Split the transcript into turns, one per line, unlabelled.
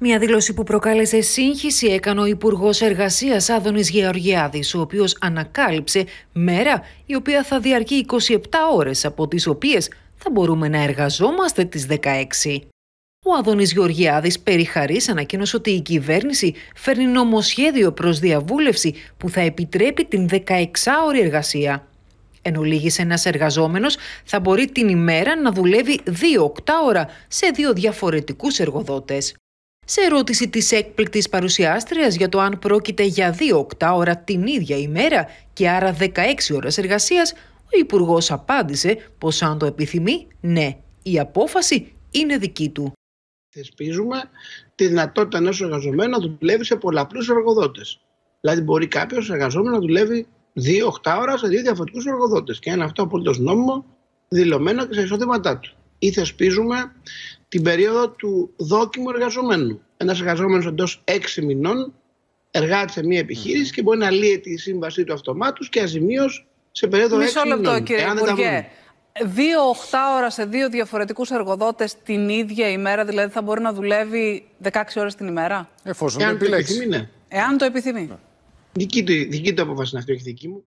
Μια δήλωση που προκάλεσε σύγχυση έκανε ο Υπουργός Εργασίας Άδωνης Γεωργιάδης, ο οποίος ανακάλυψε μέρα η οποία θα διαρκεί 27 ώρες, από τις οποίες θα μπορούμε να εργαζόμαστε τις 16. Ο Άδωνης Γεωργιάδης περιχαρής ανακοίνωσε ότι η κυβέρνηση φέρνει νομοσχέδιο προς διαβούλευση που θα επιτρέπει την 16ωρη εργασία. Εν ολίγης, ένας εργαζόμενος θα μπορεί την ημέρα να δουλεύει 2 2-8 ώρα σε δύο διαφορετικούς εργοδότες. Σε ερώτηση της έκπληκτης παρουσιάστριας για το αν πρόκειται για 2-8 ώρα την ίδια ημέρα και άρα 16 ώρες εργασίας, ο υπουργός απάντησε πως αν το
επιθυμεί, ναι, η απόφαση είναι δική του. Θεσπίζουμε τη δυνατότητα ενός εργαζομένου να δουλεύει σε πολλαπλούς εργοδότες. Δηλαδή μπορεί κάποιος εργαζόμενος να δουλεύει 2-8 ώρα σε δύο διαφορετικούς εργοδότες και είναι αυτό απολύτως νόμιμο δηλωμένο και σε εισόδηματά του ή θεσπίζουμε την περίοδο του δόκιμου εργαζομένου. Ένας εργαζόμενος εντός έξι μηνών εργάζεται σε μια επιχείρηση και μπορεί να λύεται η σύμβασή του αυτομάτως και αζημίως σε περίοδο Μισό λεπτό, μηνών. Κύριε Υπουργέ. Δύο
οχτά ώρα σε δύο διαφορετικούς εργοδότες την ίδια ημέρα, δηλαδή θα μπορεί να δουλεύει 16 ώρες την ημέρα. Εφόσον Εάν το επιθυμεί, ναι. Εάν το επιθυμεί.
Δική του, δική του απόφαση αυτή, όχι δική μου.